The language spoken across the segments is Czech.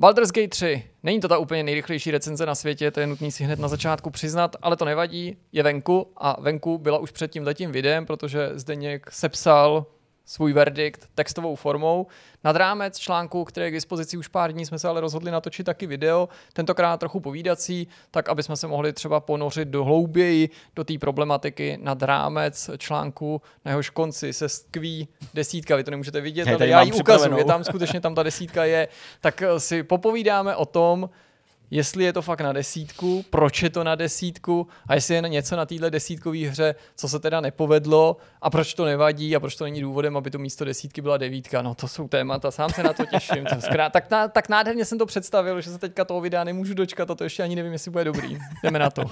Baldur's Gate 3. Není to ta úplně nejrychlejší recenze na světě, to je nutný si hned na začátku přiznat, ale to nevadí, je venku a venku byla už před tím letím videem, protože Zdeněk sepsal svůj verdikt textovou formou. Nad rámec článku, který je k dispozici už pár dní, jsme se ale rozhodli natočit taky video, tentokrát trochu povídací, tak aby jsme se mohli třeba ponořit do hlouběji do té problematiky nad rámec článku, na jehož konci se skví desítka, vy to nemůžete vidět, ale já ji ukazuju, je tam skutečně tam ta desítka je, tak si popovídáme o tom, jestli je to fakt na desítku, proč je to na desítku a jestli je něco na této desítkové hře, co se teda nepovedlo a proč to nevadí a proč to není důvodem, aby to místo desítky byla devítka. No to jsou témata, sám se na to těším. To zkrá... tak, na, tak nádherně jsem to představil, že se teďka toho videa nemůžu dočkat a to ještě ani nevím, jestli bude dobrý. Jdeme na to.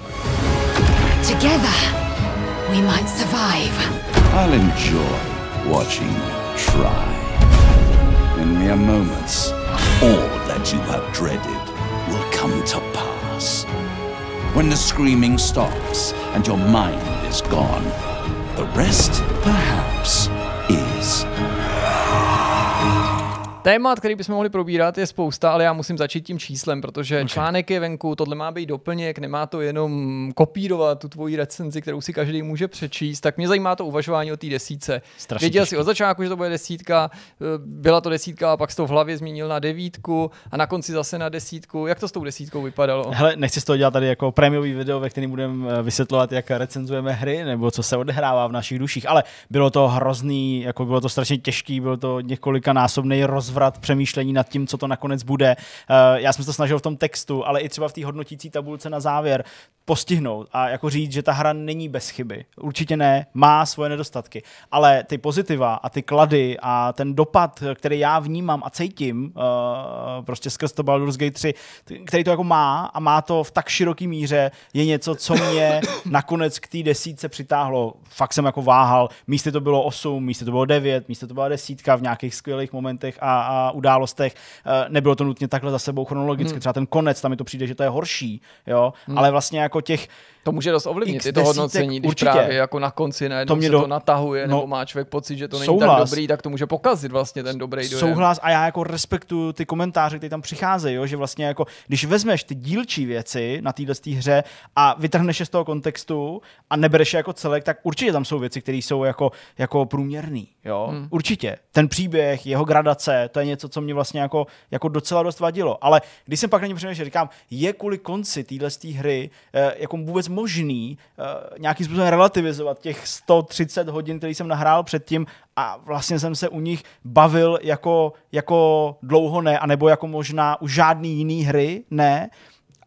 Together we might survive. I'll enjoy watching you try. In mere moments, all that you have dreaded will come to pass. When the screaming stops and your mind is gone, the rest, perhaps, Témat, který bychom mohli probírat, je spousta, ale já musím začít tím číslem, protože okay. článek je venku, tohle má být doplněk, nemá to jenom kopírovat tu tvoji recenzi, kterou si každý může přečíst. Tak mě zajímá to uvažování o té desíce. Strašně Věděl těžký. jsi od začátku, že to bude desítka, eh, byla to desítka a pak jsi to v hlavě změnil na devítku a na konci zase na desítku. Jak to s tou desítkou vypadalo? Hele, nechci z toho dělat tady jako prémiový video, ve kterém budeme eh, vysvětlovat, jak recenzujeme hry nebo co se odehrává v našich duších, ale bylo to hrozný, jako bylo to strašně těžký, bylo to několikanásobný rozvoj rozvrat přemýšlení nad tím, co to nakonec bude. Eh, já jsem se to snažil v tom textu, ale i třeba v té hodnotící tabulce na závěr postihnout a jako říct, že ta hra není bez chyby. Určitě ne, má svoje nedostatky, ale ty pozitiva a ty klady a ten dopad, který já vnímám a cítím eh, prostě skrz to Baldur's Gate 3, který to jako má a má to v tak široký míře, je něco, co mě nakonec k té desítce přitáhlo. Fakt jsem jako váhal, místy to bylo 8, místy to bylo 9, místy to byla desítka v nějakých skvělých momentech a, a událostech. Eh, nebylo to nutně takhle za sebou chronologicky, hmm. třeba ten konec, tam mi to přijde, že to je horší, jo, hmm. ale vlastně jako těch to může dost ovlivnit i to hodnocení, když určitě. právě jako na konci najednou to mě se do... to natahuje, no, nebo má člověk pocit, že to není souhlas. tak dobrý, tak to může pokazit vlastně ten dobrý dojem. Souhlas a já jako respektuju ty komentáře, které tam přicházejí, jo? že vlastně jako, když vezmeš ty dílčí věci na této hře a vytrhneš je z toho kontextu a nebereš je jako celek, tak určitě tam jsou věci, které jsou jako, jako průměrné. Jo? Hmm. Určitě. Ten příběh, jeho gradace, to je něco, co mě vlastně jako, jako docela dost vadilo. Ale když jsem pak na něm přemýšlel, říkám, je kvůli konci téhle hry eh, jako vůbec možný eh, nějakým způsobem relativizovat těch 130 hodin, který jsem nahrál předtím a vlastně jsem se u nich bavil jako, jako dlouho ne, anebo jako možná u žádný jiný hry ne.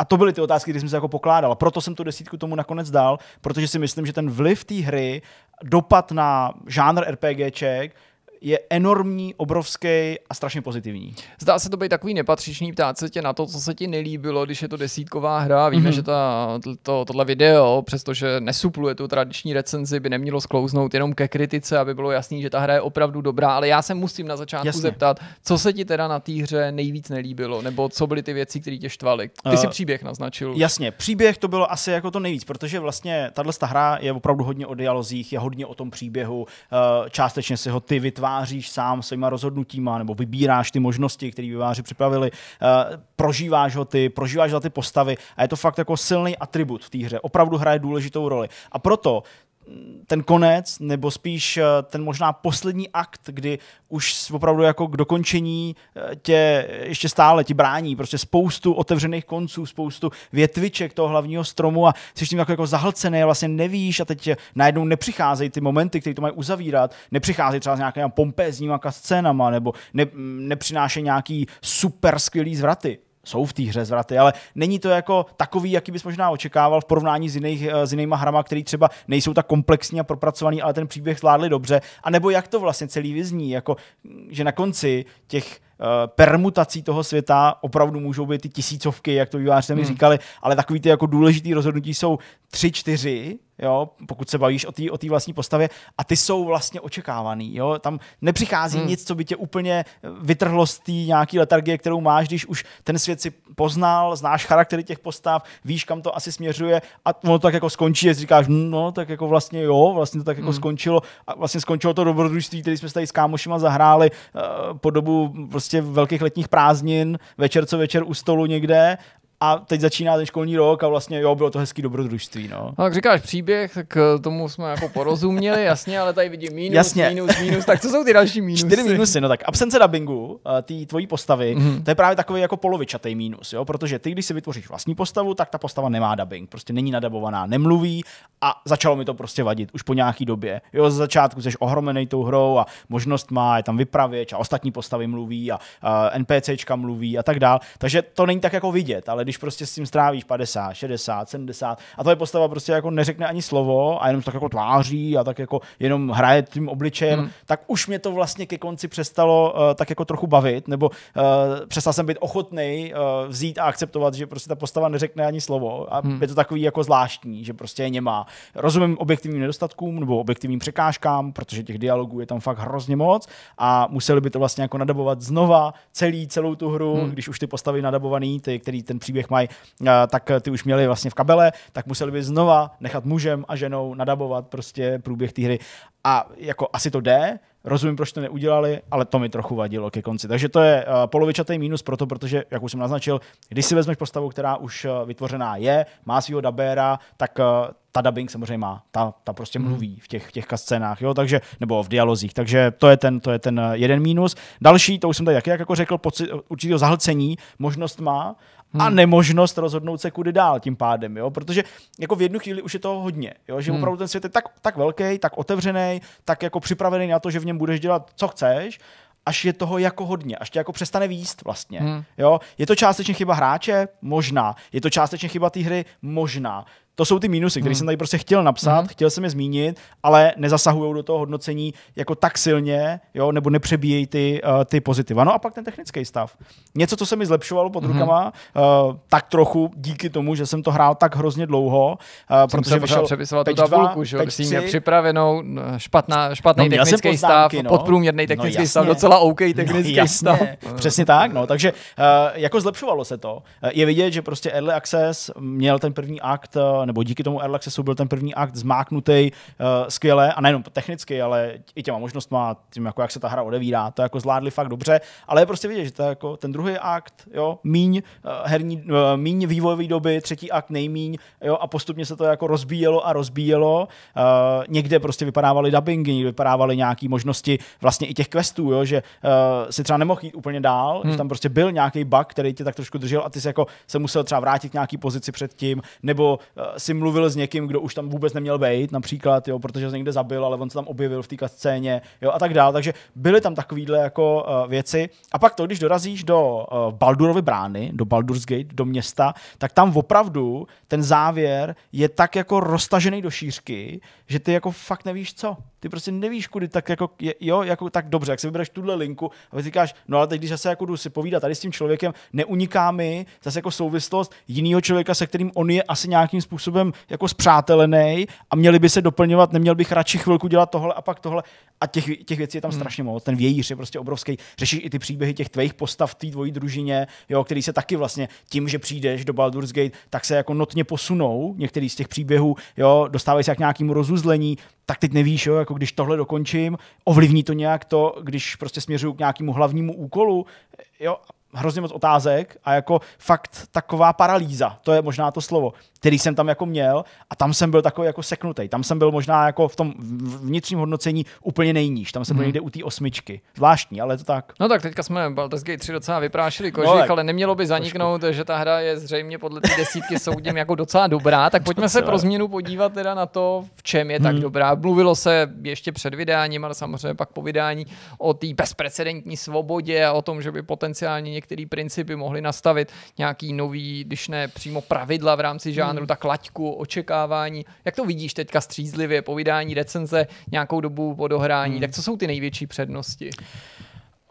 A to byly ty otázky, které jsem se jako pokládal. Proto jsem tu desítku tomu nakonec dal, protože si myslím, že ten vliv té hry dopad na žánr RPGček, je enormní, obrovský a strašně pozitivní. Zdá se to být takový nepatřičný ptát se tě na to, co se ti nelíbilo, když je to desítková hra. Víme, mm-hmm. že ta, to, tohle video, přestože nesupluje tu tradiční recenzi, by nemělo sklouznout jenom ke kritice, aby bylo jasný, že ta hra je opravdu dobrá. Ale já se musím na začátku Jasně. zeptat, co se ti teda na té hře nejvíc nelíbilo, nebo co byly ty věci, které tě štvaly. Ty uh, si eh, příběh naznačil. Jasně, příběh to bylo asi jako to nejvíc, protože vlastně tahle hra je opravdu hodně o dialozích, je hodně o tom příběhu, eh, částečně si ho ty vytváří vytváříš sám svýma rozhodnutíma, nebo vybíráš ty možnosti, které vyváři připravili, eh, prožíváš ho ty, prožíváš za ty postavy a je to fakt jako silný atribut v té hře. Opravdu hraje důležitou roli. A proto ten konec, nebo spíš eh, ten možná poslední akt, kdy už opravdu jako k dokončení eh, tě ještě stále ti brání, prostě spoustu otevřených konců, spoustu větviček toho hlavního stromu a jsi tím jako, jako zahlcený vlastně nevíš a teď najednou nepřicházejí ty momenty, které to mají uzavírat, nepřicházejí třeba s nějakými pompézníma scénama, nebo ne, nepřinášejí nějaký super skvělý zvraty jsou v té hře zvraty, ale není to jako takový, jaký bys možná očekával v porovnání s, jiných, eh, s jinýma hrama, které třeba nejsou tak komplexní a propracovaný, ale ten příběh zvládli dobře. A nebo jak to vlastně celý vyzní, jako, že na konci těch Eh, permutací toho světa opravdu můžou být ty tisícovky, jak to výváři mi hmm. říkali, ale takový ty jako důležitý rozhodnutí jsou tři, čtyři, jo, pokud se bavíš o té o vlastní postavě, a ty jsou vlastně očekávaný, jo, tam nepřichází hmm. nic, co by tě úplně vytrhlo z té nějaké letargie, kterou máš, když už ten svět si poznal, znáš charaktery těch postav, víš, kam to asi směřuje a ono to tak jako skončí, že říkáš, hm, no, tak jako vlastně jo, vlastně to tak jako hmm. skončilo a vlastně skončilo to dobrodružství, který jsme tady s kámošima zahráli uh, po dobu prostě prostě velkých letních prázdnin, večer co večer u stolu někde a teď začíná ten školní rok a vlastně jo, bylo to hezký dobrodružství. No. A no, jak říkáš příběh, tak eh, tomu jsme jako porozuměli, jasně, ale tady vidím minus, jasně. minus, minus, tak co jsou ty další minusy? Čtyři minusy, no tak absence dubbingu, eh, ty tvojí postavy, mm-hmm. to je právě takový jako polovičatý minus, jo, protože ty, když si vytvoříš vlastní postavu, tak ta postava nemá dubbing, prostě není nadabovaná, nemluví a začalo mi to prostě vadit už po nějaký době. Jo, z začátku jsi ohromený tou hrou a možnost má, je tam vypravěč a ostatní postavy mluví a, a eh, NPCčka mluví a tak dál, takže to není tak jako vidět, ale když prostě s tím strávíš 50, 60, 70 a ta postava prostě jako neřekne ani slovo a jenom tak jako tváří a tak jako jenom hraje tím obličejem, hmm. tak už mě to vlastně ke konci přestalo uh, tak jako trochu bavit, nebo uh, přestal jsem být ochotný uh, eh, vzít a akceptovat, že prostě ta postava neřekne ani slovo a hmm. je to takový jako zvláštní, že prostě je nemá. Rozumím objektivním nedostatkům nebo objektivním překážkám, protože těch dialogů je tam fakt hrozně moc a museli by to vlastně jako nadabovat znova celý, celou tu hru, hmm. když už ty postavy nadabovaný, ty, který ten příběh příběh mají, tak ty už měli vlastně v kabele, tak museli by znova nechat mužem a ženou nadabovat prostě průběh té hry. A jako asi to jde, rozumím, proč to neudělali, ale to mi trochu vadilo ke konci. Takže to je polovičatý mínus proto, protože, jak už jsem naznačil, když si vezmeš postavu, která už vytvořená je, má svého dabéra, tak ta dubbing samozřejmě má, ta, ta prostě hmm. mluví v těch, v těch scénách, jo, takže, nebo v dialozích, takže to je ten, to je ten jeden mínus. Další, to už jsem tady jak, jak jako řekl, pocit určitého zahlcení možnost má, hmm. a nemožnost rozhodnout se kudy dál tím pádem, jo? protože jako v jednu chvíli už je toho hodně, jo? že hmm. opravdu ten svět je tak, tak velký, tak otevřený, tak jako připravený na to, že v něm budeš dělat, co chceš, až je toho jako hodně, až tě jako přestane výst vlastně. Hmm. Jo? Je to částečně chyba hráče? Možná. Je to částečně chyba té hry? Možná. To jsou ty mínusy, které hmm. jsem tady prostě chtěl napsat, hmm. chtěl jsem je zmínit, ale nezasahují do toho hodnocení jako tak silně, jo, nebo nepřebíjejí ty, uh, ty pozitiva. No a pak ten technický stav. Něco, co se mi zlepšovalo pod hmm. rukama, uh, tak trochu díky tomu, že jsem to hrál tak hrozně dlouho, uh, jsem protože musel přepisovat tu tabulku, že jsi měl připravenou špatná, špatný no, technický stav, no. podprůměrný no, technický no, stav, docela OK no, technický no, stav. Přesně tak, no. Takže uh, jako zlepšovalo se to. Je vidět, že prostě Early Access měl ten první akt nebo díky tomu Airlaxesu byl ten první akt zmáknutý uh, eh, skvěle a nejenom technicky, ale i těma možnostma, tím, jako jak se ta hra odevírá, to jako zvládli fakt dobře, ale je prostě vidět, že to jako ten druhý akt, jo, míň uh, herní, uh, míň vývojové doby, třetí akt nejmíň, jo, a postupně se to jako rozbíjelo a rozbíjelo. Uh, někde prostě vypadávaly dubbingy, někde vypadávaly nějaké možnosti vlastně i těch questů, jo, že uh, si třeba nemohl jít úplně dál, hmm. že tam prostě byl nějaký bug, který tě tak trošku držel a ty se jako se musel třeba vrátit k nějaký pozici předtím, nebo si mluvil s někým, kdo už tam vůbec neměl být, například, jo, protože se někde zabil, ale on se tam objevil v té scéně, jo, a tak dále. Takže byly tam takovéhle jako uh, věci. A pak to, když dorazíš do uh, Baldurovy brány, do Baldur's Gate, do města, tak tam opravdu ten závěr je tak jako roztažený do šířky, že ty jako fakt nevíš co. Ty prostě nevíš, kudy tak jako, je, jo, jako tak dobře, jak si vybereš tuhle linku a ty říkáš, no ale teď, když zase jako jdu si povídat tady s tím člověkem, neuniká mi zase jako souvislost jiného člověka, se kterým on je asi nějakým způsobem způsobem jako zpřátelený a měli by se doplňovat, neměl bych radši chvilku dělat tohle a pak tohle. A těch, těch věcí je tam hmm. strašně moc. Ten vějíř je prostě obrovský. Řešíš i ty příběhy těch tvých postav té dvojí družině, jo, který se taky vlastně tím, že přijdeš do Baldur's Gate, tak se jako notně posunou některý z těch příběhů, jo, dostávají se k nějakému rozuzlení, tak teď nevíš, jo, jako když tohle dokončím, ovlivní to nějak to, když prostě směřuju k nějakému hlavnímu úkolu, jo, hrozně moc otázek a jako fakt taková paralýza, to je možná to slovo, který jsem tam jako měl a tam jsem byl takový jako seknutý. Tam jsem byl možná jako v tom vnitřním hodnocení úplně nejníž, tam jsem byl hmm. někde u té osmičky. Zvláštní, ale to tak. No tak teďka jsme Baldur's Gate 3 docela vyprášili kožich, no, ale nemělo by zaniknout, trošku. že ta hra je zřejmě podle té desítky soudím jako docela dobrá, tak pojďme se pro změnu podívat teda na to, v čem je tak hmm. dobrá. Mluvilo se ještě před vydáním, ale samozřejmě pak po vydání o té bezprecedentní svobodě a o tom, že by potenciálně některé principy, mohli nastavit nějaký nový, když ne přímo pravidla v rámci žánru, hmm. tak laťku, očekávání. Jak to vidíš teďka střízlivě povídání recenze nějakou dobu po dohrání? Hmm. Tak co jsou ty největší přednosti?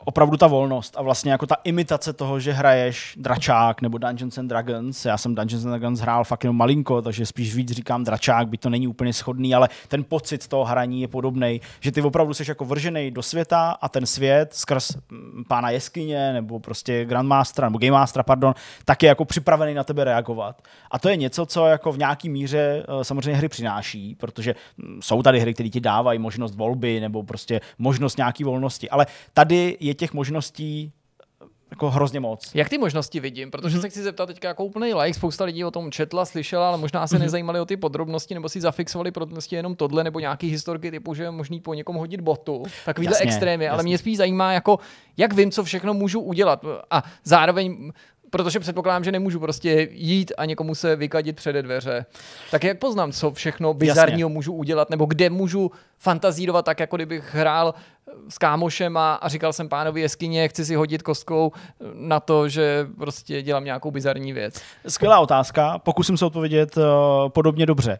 opravdu ta volnost a vlastně jako ta imitace toho, že hraješ dračák nebo Dungeons and Dragons. Já jsem Dungeons and Dragons hrál fakt jenom malinko, takže spíš víc říkám dračák, byť to není úplně schodný, ale ten pocit toho hraní je podobný, že ty opravdu jsi jako vržený do světa a ten svět skrz mm, pána jeskyně nebo prostě Grandmastera nebo Game Mastera, pardon, tak je jako připravený na tebe reagovat. A to je něco, co jako v nějaký míře eh, samozřejmě hry přináší, protože mm, jsou tady hry, které ti dávají možnost volby nebo prostě možnost nějaký volnosti, ale tady je těch možností eh, jako hrozně moc. Jak ty možnosti vidím? Protože mm-hmm. se chci zeptat teďka jako úplný like, spousta lidí o tom četla, slyšela, ale možná se mm-hmm. nezajímali o ty podrobnosti, nebo si zafixovali podrobnosti jenom tohle, nebo nějaký historky typu, že je možný po někom hodit botu, takovýhle jasně, extrémy, jasně. ale mě spíš zajímá, jako, jak vím, co všechno můžu udělat a zároveň protože předpokládám, že nemůžu prostě jít a někomu se vykadit před dveře. Tak jak poznám, co všechno bizarního Jasně. můžu udělat, nebo kde můžu fantazírovat tak, jako kdybych hrál s kámošem a, a říkal jsem pánovi jeskyně, chci si hodit kostkou na to, že prostě dělám nějakou bizarní věc. Skvělá otázka, pokusím se odpovědět uh, podobně dobře.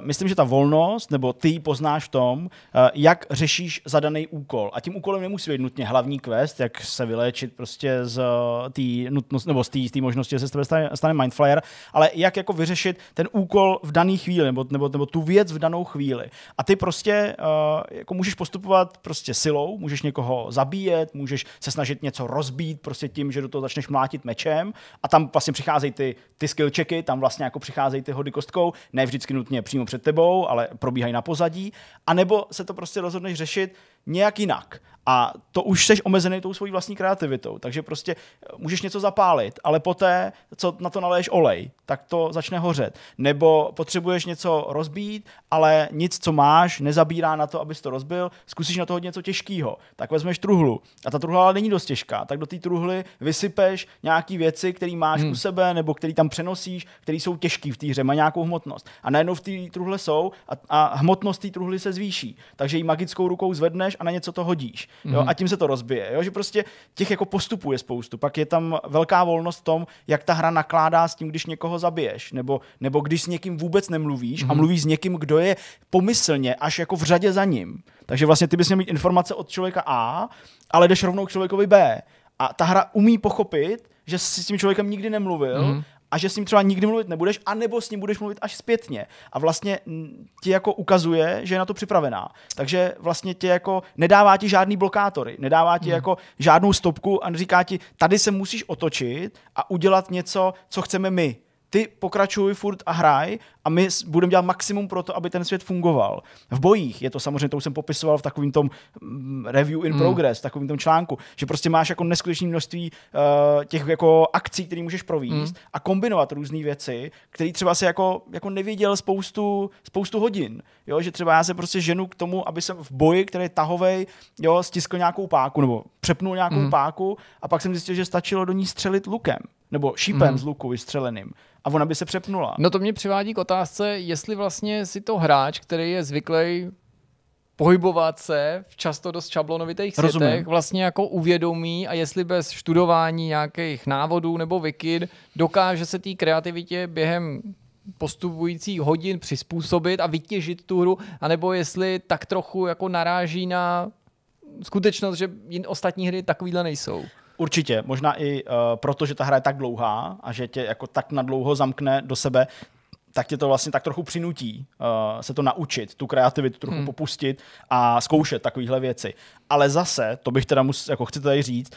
Uh, myslím, že ta volnost, nebo ty ji poznáš v tom, uh, jak řešíš zadaný úkol. A tím úkolem nemusí být nutně hlavní quest, jak se vyléčit prostě z uh, té nutnost, nebo z té možnosti, že se z tebe stane, stane mindflyer, ale jak jako vyřešit ten úkol v daný chvíli, nebo, nebo, nebo tu věc v danou chvíli. A ty prostě uh, jako můžeš postupovat prostě silou, můžeš někoho zabíjet, můžeš se snažit něco rozbít prostě tím, že do toho začneš mlátit mečem a tam vlastně přicházejí ty, ty skill checky, tam vlastně jako přicházejí ty hody kostkou, ne vždycky nutně přímo před tebou, ale probíhají na pozadí, a nebo se to prostě rozhodneš řešit nějak jinak. A to už jsi omezený tou svojí vlastní kreativitou. Takže prostě eh, můžeš něco zapálit, ale poté, co na to naléješ olej, tak to začne hořet. Nebo potřebuješ něco rozbít, ale nic, co máš, nezabírá na to, abys to rozbil. Zkusíš na to hodně něco těžkého. Tak vezmeš truhlu. A ta truhla není dost těžká. Tak do té truhly vysypeš nějaké věci, které máš hmm. u sebe, nebo které tam přenosíš, které jsou těžké v té hře, mají nějakou hmotnost. A najednou v té truhle jsou a, a hmotnost té truhly se zvýší. Takže ji magickou rukou zvedneš a na něco to hodíš. Jo? Mhm. A tím se to rozbije. Jo? Že prostě těch jako postupů je spoustu. Pak je tam velká volnost v tom, jak ta hra nakládá s tím, když někoho zabiješ. Nebo, nebo když s někým vůbec nemluvíš mm. a mhm. mluvíš s někým, kdo je pomyslně až jako v řadě za ním. Takže vlastně ty bys měl mít informace od člověka A, ale jdeš rovnou k člověkovi B. A ta hra umí pochopit, že jsi s tím člověkem nikdy nemluvil mm a že s ním třeba nikdy mluvit nebudeš, anebo s ním budeš mluvit až zpětně. A vlastně ti jako ukazuje, že je na to připravená. Takže vlastně tě jako nedává ti žádný blokátory, nedává ti hmm. jako žádnou stopku a říká ti, tady se musíš otočit a udělat něco, co chceme my ty pokračuj furt a hraj a my budeme dělat maximum pro to, aby ten svět fungoval. V bojích je to samozřejmě, to už jsem popisoval v takovém tom mm, review in mm. progress, v takovém tom článku, že prostě máš jako neskutečné množství uh, těch jako akcí, které můžeš províst mm. a kombinovat různé věci, které třeba se jako, jako neviděl spoustu, spoustu hodin. Jo? Že třeba já se prostě ženu k tomu, aby jsem v boji, který je tahovej, jo, stiskl nějakou páku nebo přepnul nějakou mm. páku a pak jsem zjistil, že stačilo do ní střelit lukem nebo šípem mhm. mm. z luku vystřeleným a ona by se přepnula. No to mě přivádí k otázce, jestli vlastně si to hráč, který je zvyklý pohybovat se v často dost šablonovitých světech, Rozumím. vlastně jako uvědomí a jestli bez študování nějakých návodů nebo wikid dokáže se té kreativitě během postupujících hodin přizpůsobit a vytěžit tu hru, anebo jestli tak trochu jako naráží na skutečnost, že ostatní hry takovýhle nejsou. Určitě, možná i uh, proto, že ta hra je tak dlouhá a že tě jako tak nadlouho zamkne do sebe, tak tě to vlastně tak trochu přinutí uh, se to naučit, tu kreativitu trochu hmm. popustit a zkoušet takovéhle věci. Ale zase, to bych teda musel jako chci tady říct,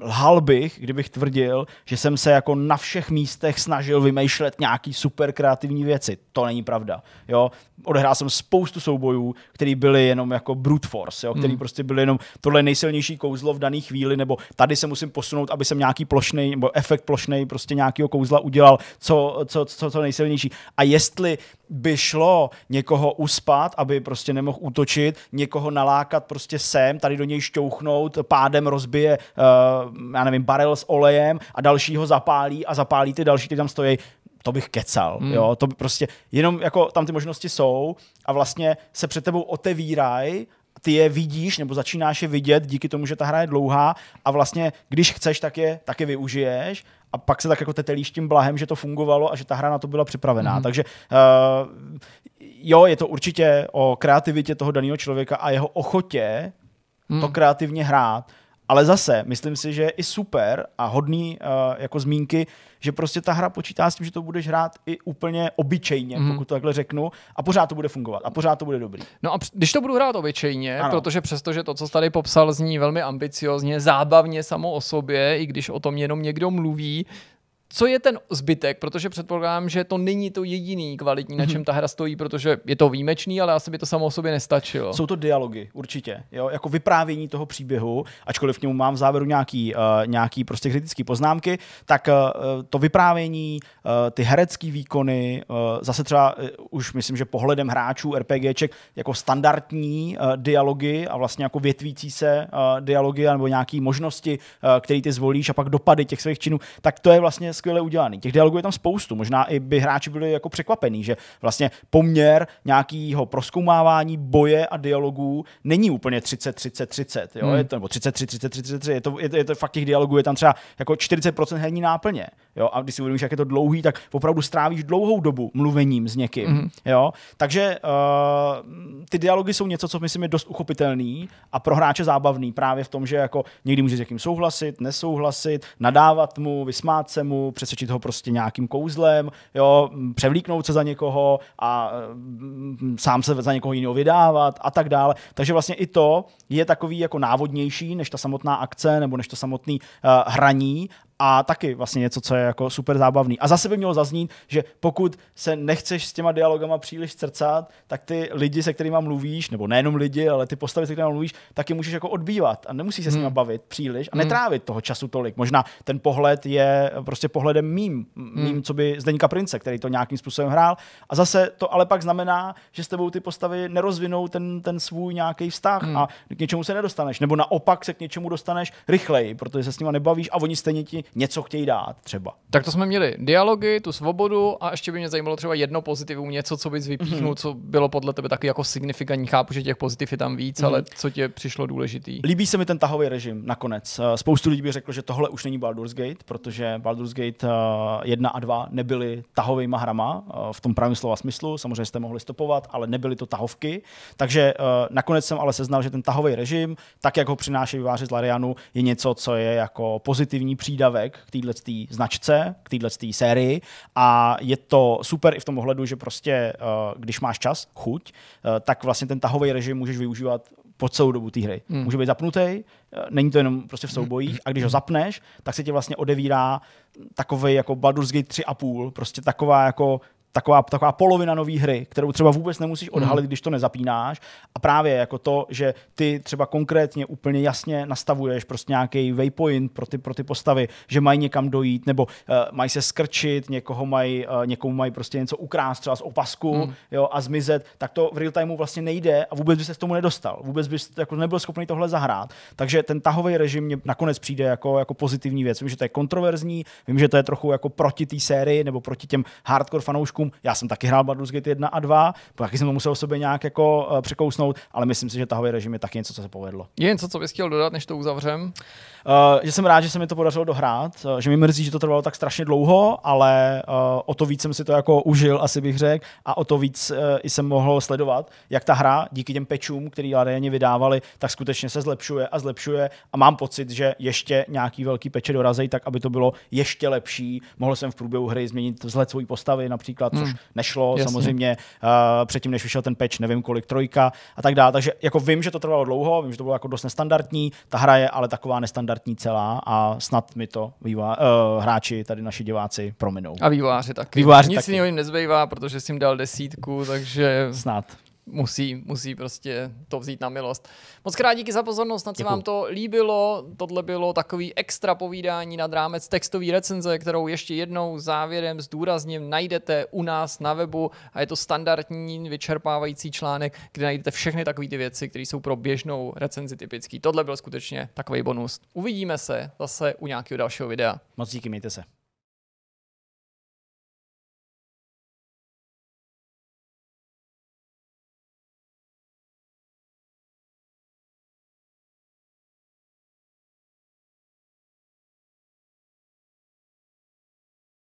lhal bych, kdybych tvrdil, že jsem se jako na všech místech snažil vymýšlet nějaký super kreativní věci. To není pravda. Jo? Odehrál jsem spoustu soubojů, které byly jenom jako brute force, jo? který hmm. prostě byly jenom tohle nejsilnější kouzlo v dané chvíli, nebo tady se musím posunout, aby jsem nějaký plošný, nebo efekt plošný prostě nějakého kouzla udělal, co, co, co, co nejsilnější. A jestli by šlo někoho uspat, aby prostě nemohl útočit, někoho nalákat prostě sem, tady do něj šťouchnout, pádem rozbije, uh, já nevím, barel s olejem a dalšího zapálí a zapálí ty další, kteří tam stojí, to bych kecal, hmm. jo, to by prostě, jenom jako tam ty možnosti jsou a vlastně se před tebou otevírají ty je vidíš nebo začínáš je vidět díky tomu, že ta hra je dlouhá a vlastně, když chceš, tak je, tak je využiješ a pak se tak jako tetelíš tím blahem, že to fungovalo a že ta hra na to byla připravená. Mm. Takže uh, jo, je to určitě o kreativitě toho daného člověka a jeho ochotě mm. to mhm. kreativně hrát ale zase, myslím si, že je i super a hodný uh, jako zmínky, že prostě ta hra počítá s tím, že to budeš hrát i úplně obyčejně, mm. pokud to takhle řeknu, a pořád to bude fungovat a pořád to bude dobrý. No a když to budu hrát obyčejně, ano. protože že to, co tady popsal, zní velmi ambiciozně, zábavně samo o sobě, i když o tom jenom někdo mluví, co je ten zbytek, protože předpokládám, že to není to jediný kvalitní, na mhm. čem ta hra stojí, protože je to výjimečný, ale asi by to samo o sobě nestačilo. Jsou to dialogy, určitě. Jo? Jako vyprávění toho příběhu, ačkoliv k němu mám v závěru nějaký, uh, nějaký prostě kritické poznámky, tak uh, to vyprávění, uh, ty herecké výkony, uh, zase třeba uh, už myslím, že pohledem hráčů RPGček jako standardní uh, dialogy a vlastně jako větvící se uh, dialogy nebo nějaké možnosti, uh, které ty zvolíš a pak dopady těch svých činů, tak to je vlastně skvěle udělaný. Těch dialogů je tam spoustu, možná i by hráči byli jako překvapení, že vlastně poměr nějakého proskoumávání boje a dialogů není úplně 30, 30, 30, Hmm. Je to, nebo 33, 33, 33, je to, je, to, je to fakt těch dialogů, je tam třeba jako 40% herní náplně. Jo? A když si uvědomíš, jak je to dlouhý, tak opravdu strávíš dlouhou dobu mluvením s někým. Hmm. Jo? Takže uh, ty dialogy jsou něco, co myslím je dost uchopitelný a pro hráče zábavný právě v tom, že jako někdy může s někým souhlasit, nesouhlasit, nadávat mu, vysmát se mu, přesvědčit ho prostě nějakým kouzlem, jo, převlíknout se za někoho a mm, sám se za někoho jiného vydávat a tak dále. Takže vlastně i to je takový jako návodnější než ta samotná akce nebo než to samotný uh, hraní, a taky vlastně něco, co je jako super zábavný. A zase by mělo zaznít, že pokud se nechceš s těma dialogama příliš srdcat, tak ty lidi, se kterými mluvíš, nebo nejenom lidi, ale ty postavy, se kterými mluvíš, taky můžeš jako odbývat a nemusíš se hmm. s nimi bavit příliš a hmm. netrávit toho času tolik. Možná ten pohled je prostě pohledem mým, hmm. mým hmm. co by Zdeníka Prince, který to nějakým způsobem hrál. A zase to ale pak znamená, že s tebou ty postavy nerozvinou ten, ten svůj nějaký vztah hmm. a k něčemu se nedostaneš. Nebo naopak se k něčemu dostaneš rychleji, protože se s nimi nebavíš a oni stejně ti něco chtějí dát třeba. Tak to jsme měli dialogy, tu svobodu a ještě by mě zajímalo třeba jedno pozitivum, něco, co bys vypíchnul, mm co bylo podle tebe taky jako signifikantní. Chápu, že těch pozitiv je tam víc, mm ale mhm. co tě přišlo důležitý? Líbí se mi ten tahový režim nakonec. Eh, spoustu lidí by řeklo, že tohle už není Baldur's Gate, protože Baldur's Gate 1 eh, a 2 nebyly tahovými hrama eh, v tom pravém slova smyslu. Samozřejmě jste mohli stopovat, ale nebyly to tahovky. Takže nakonec jsem ale seznal, že ten tahový režim, tak jak ho přináší vyváři z Larianu, je něco, co je jako pozitivní přídavek požadavek k téhle značce, k téhle sérii a je to super i v tom ohledu, že prostě, eh, když máš čas, chuť, eh, tak vlastně ten tahový režim můžeš využívat po celou dobu té hry. Hmm. Může být zapnutý, eh, není to jenom prostě v soubojích a když ho zapneš, tak se ti vlastně odevírá takový jako Baldur's Gate 3,5, prostě taková jako taková, taková polovina nové hry, kterou třeba vůbec nemusíš mhm. odhalit, mm. když to nezapínáš. A právě jako to, že ty třeba konkrétně úplně jasně nastavuješ prostě nějaký waypoint pro ty, pro ty postavy, že mají někam dojít, nebo uh, mají se skrčit, někoho mají, uh, někomu mají prostě něco ukrást třeba z opasku mm. jo, a zmizet, tak to v real timeu vlastně nejde a vůbec by se k tomu nedostal. Vůbec bys jako nebyl schopný tohle zahrát. Takže ten tahový režim mě nakonec přijde jako, jako pozitivní věc. Vím, že to je kontroverzní, vím, že to je trochu jako proti té sérii nebo proti těm hardcore fanouškům, hráčům. Já jsem taky hrál Baldur's Gate 1 a 2, taky jsem to musel sobě nějak jako eh, překousnout, ale myslím si, že tahový režim je taky něco, co se povedlo. Je něco, co bys chtěl dodat, než to uzavřem? Uh, že jsem rád, že se mi to podařilo dohrát, eh, že mi mrzí, že to trvalo tak strašně dlouho, ale uh, o to víc jsem si to jako užil, asi bych řekl, a o to víc uh, jsem mohl sledovat, jak ta hra díky těm pečům, který Lariani vydávali, tak skutečně se zlepšuje a zlepšuje a mám pocit, že ještě nějaký velký peče dorazí, tak aby to bylo ještě lepší. Mohl jsem v průběhu hry změnit vzhled své postavy například, což hmm. nešlo Jasně. samozřejmě. Uh, předtím, než vyšel ten patch, nevím kolik, trojka a tak dále. Takže jako vím, že to trvalo dlouho, vím, že to bylo jako dost nestandardní. Ta hra je ale taková nestandardní celá a snad mi to vývá, uh, hráči, tady naši diváci, prominou. A vývojáři taky. Vývojáři Nic jiného jim nezbývá, protože jsem dal desítku, takže... Snad musí, musí prostě to vzít na milost. Moc krát díky za pozornost, snad se vám to líbilo. Tohle bylo takový extra povídání nad rámec textové recenze, kterou ještě jednou závěrem s důrazněm najdete u nás na webu a je to standardní vyčerpávající článek, kde najdete všechny takové ty věci, které jsou pro běžnou recenzi typický. Tohle byl skutečně takový bonus. Uvidíme se zase u nějakého dalšího videa. Moc díky, mějte se.